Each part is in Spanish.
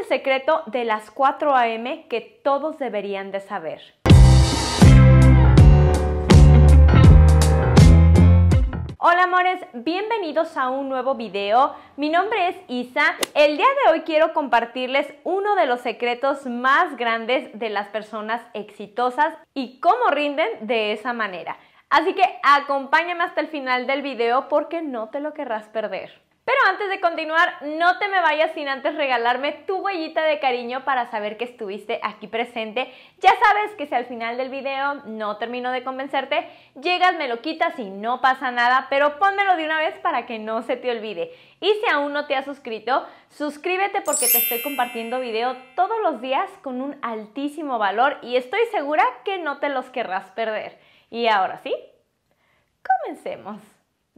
el secreto de las 4 AM que todos deberían de saber? Hola amores, bienvenidos a un nuevo video. Mi nombre es Isa. El día de hoy quiero compartirles uno de los secretos más grandes de las personas exitosas y cómo rinden de esa manera. Así que acompáñame hasta el final del video porque no te lo querrás perder. Pero antes de continuar, no te me vayas sin antes regalarme tu huellita de cariño para saber que estuviste aquí presente. Ya sabes que si al final del video no termino de convencerte, llegas, me lo quitas y no pasa nada, pero pónmelo de una vez para que no se te olvide. Y si aún no te has suscrito, suscríbete porque te estoy compartiendo video todos los días con un altísimo valor y estoy segura que no te los querrás perder. Y ahora sí, comencemos.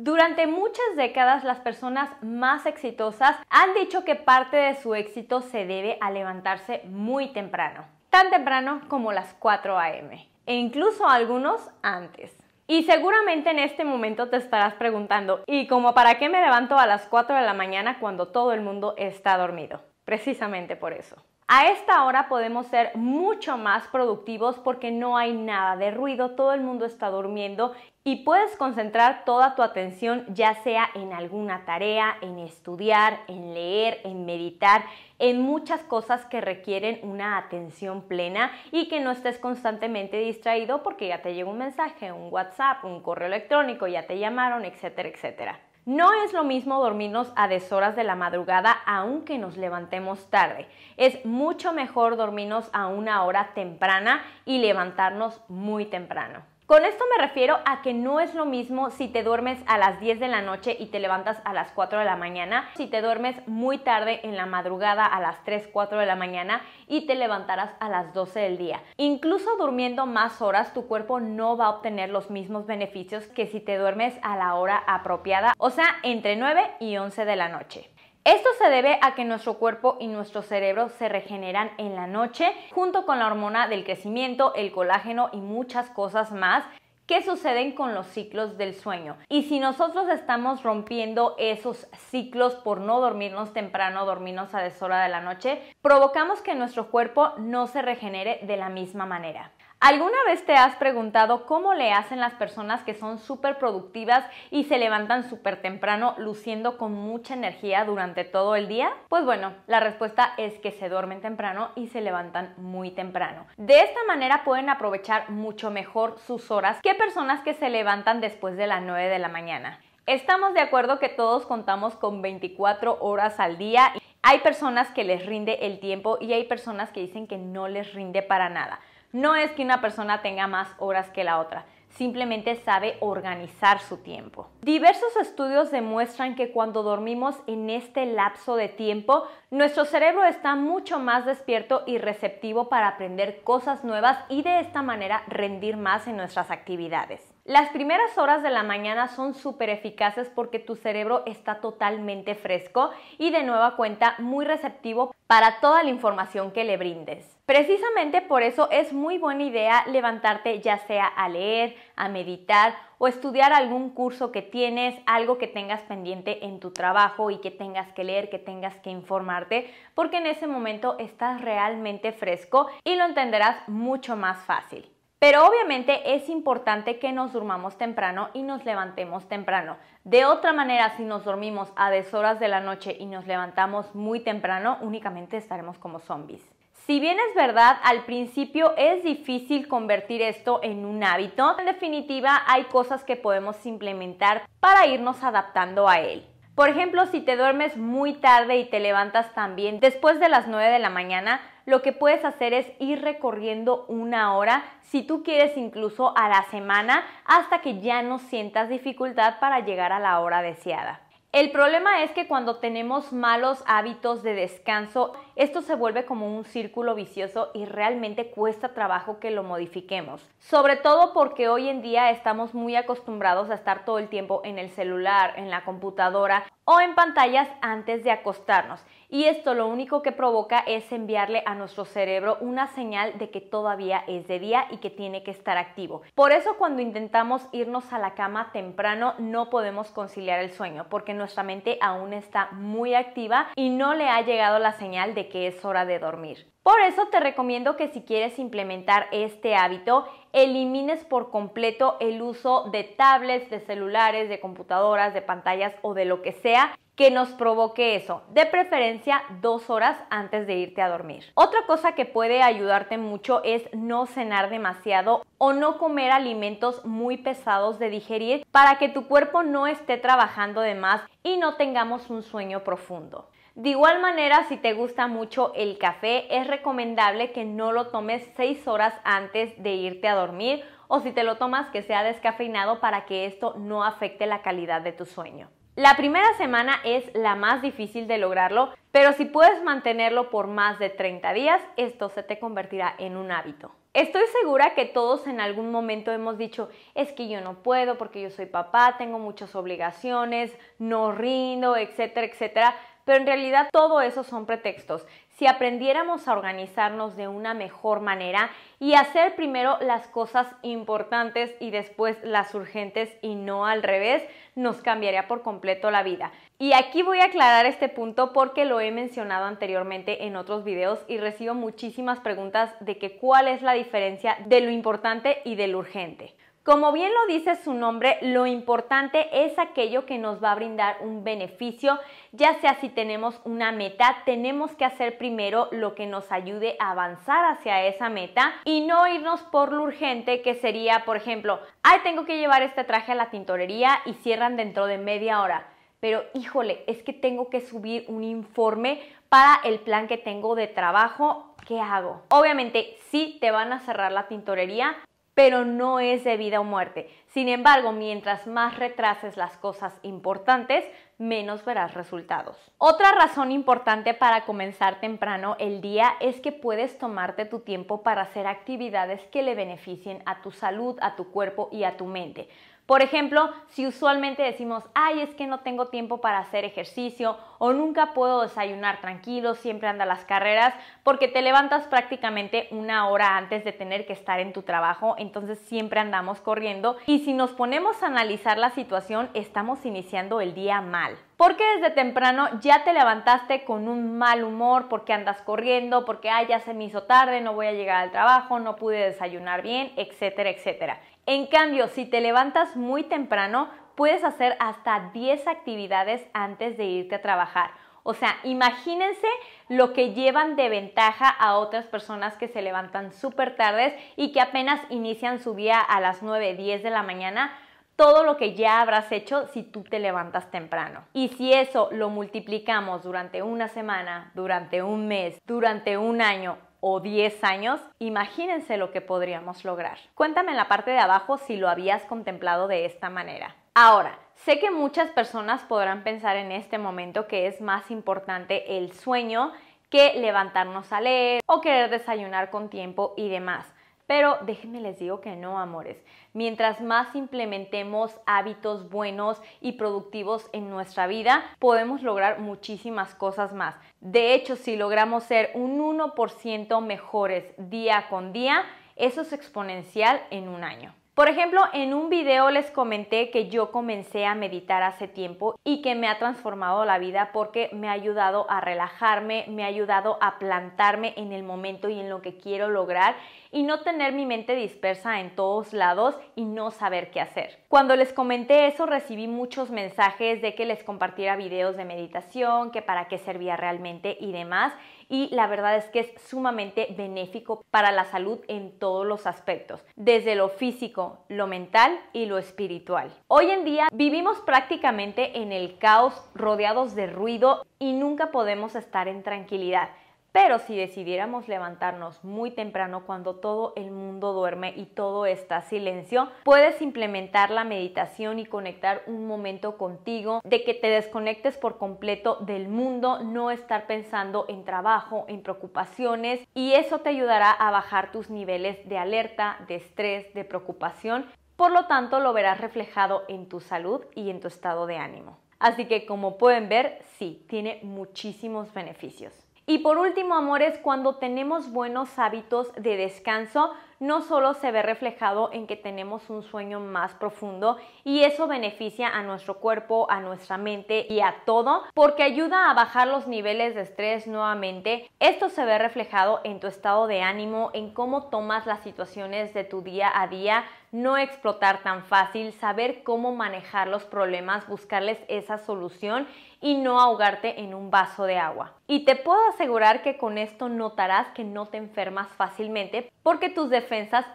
Durante muchas décadas las personas más exitosas han dicho que parte de su éxito se debe a levantarse muy temprano, tan temprano como las 4 a.m. e incluso algunos antes. Y seguramente en este momento te estarás preguntando, ¿y como para qué me levanto a las 4 de la mañana cuando todo el mundo está dormido? Precisamente por eso. A esta hora podemos ser mucho más productivos porque no hay nada de ruido, todo el mundo está durmiendo y puedes concentrar toda tu atención ya sea en alguna tarea, en estudiar, en leer, en meditar, en muchas cosas que requieren una atención plena y que no estés constantemente distraído porque ya te llegó un mensaje, un WhatsApp, un correo electrónico, ya te llamaron, etcétera, etcétera. No es lo mismo dormirnos a deshoras de la madrugada aunque nos levantemos tarde. Es mucho mejor dormirnos a una hora temprana y levantarnos muy temprano. Con esto me refiero a que no es lo mismo si te duermes a las 10 de la noche y te levantas a las 4 de la mañana, si te duermes muy tarde en la madrugada a las 3, 4 de la mañana y te levantarás a las 12 del día. Incluso durmiendo más horas, tu cuerpo no va a obtener los mismos beneficios que si te duermes a la hora apropiada, o sea, entre 9 y 11 de la noche. Esto se debe a que nuestro cuerpo y nuestro cerebro se regeneran en la noche junto con la hormona del crecimiento, el colágeno y muchas cosas más que suceden con los ciclos del sueño. Y si nosotros estamos rompiendo esos ciclos por no dormirnos temprano, dormirnos a deshora de la noche, provocamos que nuestro cuerpo no se regenere de la misma manera. ¿Alguna vez te has preguntado cómo le hacen las personas que son súper productivas y se levantan súper temprano luciendo con mucha energía durante todo el día? Pues bueno, la respuesta es que se duermen temprano y se levantan muy temprano. De esta manera pueden aprovechar mucho mejor sus horas que personas que se levantan después de las 9 de la mañana. Estamos de acuerdo que todos contamos con 24 horas al día. Hay personas que les rinde el tiempo y hay personas que dicen que no les rinde para nada. No es que una persona tenga más horas que la otra, simplemente sabe organizar su tiempo. Diversos estudios demuestran que cuando dormimos en este lapso de tiempo, nuestro cerebro está mucho más despierto y receptivo para aprender cosas nuevas y de esta manera rendir más en nuestras actividades. Las primeras horas de la mañana son súper eficaces porque tu cerebro está totalmente fresco y de nueva cuenta muy receptivo para toda la información que le brindes. Precisamente por eso es muy buena idea levantarte ya sea a leer, a meditar o estudiar algún curso que tienes, algo que tengas pendiente en tu trabajo y que tengas que leer, que tengas que informarte, porque en ese momento estás realmente fresco y lo entenderás mucho más fácil. Pero obviamente es importante que nos durmamos temprano y nos levantemos temprano. De otra manera, si nos dormimos a deshoras de la noche y nos levantamos muy temprano, únicamente estaremos como zombies. Si bien es verdad, al principio es difícil convertir esto en un hábito, en definitiva hay cosas que podemos implementar para irnos adaptando a él. Por ejemplo, si te duermes muy tarde y te levantas también después de las 9 de la mañana, lo que puedes hacer es ir recorriendo una hora, si tú quieres incluso a la semana, hasta que ya no sientas dificultad para llegar a la hora deseada. El problema es que cuando tenemos malos hábitos de descanso, esto se vuelve como un círculo vicioso y realmente cuesta trabajo que lo modifiquemos. Sobre todo porque hoy en día estamos muy acostumbrados a estar todo el tiempo en el celular, en la computadora o en pantallas antes de acostarnos. Y esto lo único que provoca es enviarle a nuestro cerebro una señal de que todavía es de día y que tiene que estar activo. Por eso cuando intentamos irnos a la cama temprano no podemos conciliar el sueño porque nuestra mente aún está muy activa y no le ha llegado la señal de que es hora de dormir. Por eso te recomiendo que si quieres implementar este hábito, elimines por completo el uso de tablets, de celulares, de computadoras, de pantallas o de lo que sea que nos provoque eso, de preferencia dos horas antes de irte a dormir. Otra cosa que puede ayudarte mucho es no cenar demasiado o no comer alimentos muy pesados de digerir para que tu cuerpo no esté trabajando de más y no tengamos un sueño profundo. De igual manera, si te gusta mucho el café, es recomendable que no lo tomes 6 horas antes de irte a dormir o si te lo tomas que sea descafeinado para que esto no afecte la calidad de tu sueño. La primera semana es la más difícil de lograrlo, pero si puedes mantenerlo por más de 30 días, esto se te convertirá en un hábito. Estoy segura que todos en algún momento hemos dicho, es que yo no puedo porque yo soy papá, tengo muchas obligaciones, no rindo, etcétera, etcétera pero en realidad todo eso son pretextos. Si aprendiéramos a organizarnos de una mejor manera y hacer primero las cosas importantes y después las urgentes y no al revés, nos cambiaría por completo la vida. Y aquí voy a aclarar este punto porque lo he mencionado anteriormente en otros videos y recibo muchísimas preguntas de cuál es la diferencia de lo importante y del urgente. Como bien lo dice su nombre, lo importante es aquello que nos va a brindar un beneficio, ya sea si tenemos una meta, tenemos que hacer primero lo que nos ayude a avanzar hacia esa meta y no irnos por lo urgente que sería, por ejemplo, ay, tengo que llevar este traje a la tintorería y cierran dentro de media hora. Pero híjole, es que tengo que subir un informe para el plan que tengo de trabajo. ¿Qué hago? Obviamente si te van a cerrar la tintorería, pero no es de vida o muerte. Sin embargo, mientras más retrases las cosas importantes, menos verás resultados. Otra razón importante para comenzar temprano el día es que puedes tomarte tu tiempo para hacer actividades que le beneficien a tu salud, a tu cuerpo y a tu mente. Por ejemplo, si usualmente decimos, ay, es que no tengo tiempo para hacer ejercicio o nunca puedo desayunar tranquilo, siempre anda las carreras, porque te levantas prácticamente una hora antes de tener que estar en tu trabajo, entonces siempre andamos corriendo y si nos ponemos a analizar la situación, estamos iniciando el día mal. Porque desde temprano ya te levantaste con un mal humor, porque andas corriendo, porque ay, ya se me hizo tarde, no voy a llegar al trabajo, no pude desayunar bien, etcétera, etcétera. En cambio, si te levantas muy temprano, puedes hacer hasta 10 actividades antes de irte a trabajar. O sea, imagínense lo que llevan de ventaja a otras personas que se levantan súper tardes y que apenas inician su día a las 9, 10 de la mañana todo lo que ya habrás hecho si tú te levantas temprano. Y si eso lo multiplicamos durante una semana, durante un mes, durante un año o 10 años, imagínense lo que podríamos lograr. Cuéntame en la parte de abajo si lo habías contemplado de esta manera. Ahora, sé que muchas personas podrán pensar en este momento que es más importante el sueño que levantarnos a leer o querer desayunar con tiempo y demás. Pero déjenme les digo que no, amores. Mientras más implementemos hábitos buenos y productivos en nuestra vida, podemos lograr muchísimas cosas más. De hecho, si logramos ser un 1% mejores día con día, eso es exponencial en un año. Por ejemplo, en un video les comenté que yo comencé a meditar hace tiempo y que me ha transformado la vida porque me ha ayudado a relajarme, me ha ayudado a plantarme en el momento y en lo que quiero lograr y no tener mi mente dispersa en todos lados y no saber qué hacer. Cuando les comenté eso recibí muchos mensajes de que les compartiera videos de meditación, que para qué servía realmente y demás y la verdad es que es sumamente benéfico para la salud en todos los aspectos, desde lo físico, lo mental y lo espiritual. Hoy en día vivimos prácticamente en el caos, rodeados de ruido y nunca podemos estar en tranquilidad. Pero si decidiéramos levantarnos muy temprano cuando todo el mundo duerme y todo está silencio, puedes implementar la meditación y conectar un momento contigo, de que te desconectes por completo del mundo, no estar pensando en trabajo, en preocupaciones y eso te ayudará a bajar tus niveles de alerta, de estrés, de preocupación. Por lo tanto, lo verás reflejado en tu salud y en tu estado de ánimo. Así que como pueden ver, sí, tiene muchísimos beneficios. Y por último, amores, cuando tenemos buenos hábitos de descanso, no solo se ve reflejado en que tenemos un sueño más profundo y eso beneficia a nuestro cuerpo, a nuestra mente y a todo porque ayuda a bajar los niveles de estrés nuevamente. Esto se ve reflejado en tu estado de ánimo, en cómo tomas las situaciones de tu día a día, no explotar tan fácil, saber cómo manejar los problemas, buscarles esa solución y no ahogarte en un vaso de agua. Y te puedo asegurar que con esto notarás que no te enfermas fácilmente porque tus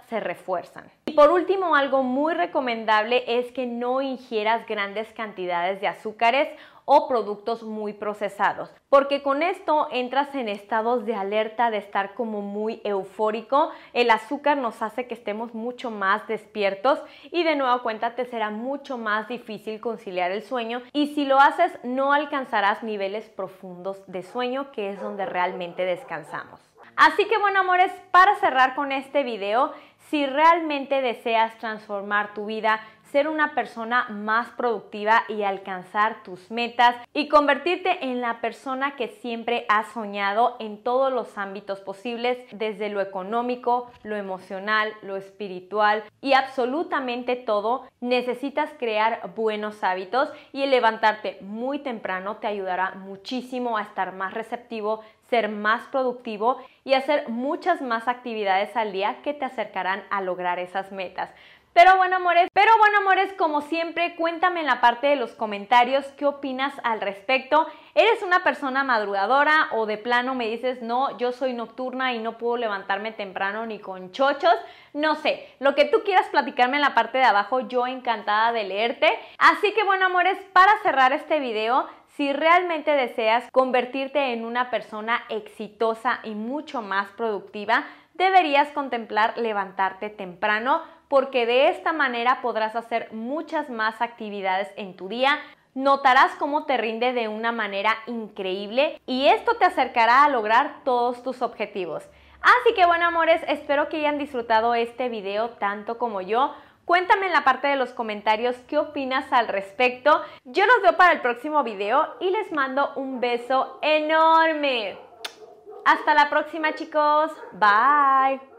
se refuerzan. Y por último, algo muy recomendable es que no ingieras grandes cantidades de azúcares o productos muy procesados, porque con esto entras en estados de alerta, de estar como muy eufórico. El azúcar nos hace que estemos mucho más despiertos y de nuevo cuenta te será mucho más difícil conciliar el sueño y si lo haces no alcanzarás niveles profundos de sueño, que es donde realmente descansamos. Así que bueno amores, para cerrar con este video, si realmente deseas transformar tu vida, ser una persona más productiva y alcanzar tus metas y convertirte en la persona que siempre has soñado en todos los ámbitos posibles, desde lo económico, lo emocional, lo espiritual y absolutamente todo, necesitas crear buenos hábitos y levantarte muy temprano te ayudará muchísimo a estar más receptivo, ser más productivo y hacer muchas más actividades al día que te acercarán a lograr esas metas. Pero bueno, amores, pero bueno, amores, como siempre, cuéntame en la parte de los comentarios qué opinas al respecto. ¿Eres una persona madrugadora o de plano me dices, no, yo soy nocturna y no puedo levantarme temprano ni con chochos? No sé, lo que tú quieras platicarme en la parte de abajo, yo encantada de leerte. Así que bueno, amores, para cerrar este video, si realmente deseas convertirte en una persona exitosa y mucho más productiva, deberías contemplar levantarte temprano porque de esta manera podrás hacer muchas más actividades en tu día. Notarás cómo te rinde de una manera increíble y esto te acercará a lograr todos tus objetivos. Así que bueno amores, espero que hayan disfrutado este video tanto como yo. Cuéntame en la parte de los comentarios qué opinas al respecto. Yo los veo para el próximo video y les mando un beso enorme. Hasta la próxima chicos. Bye.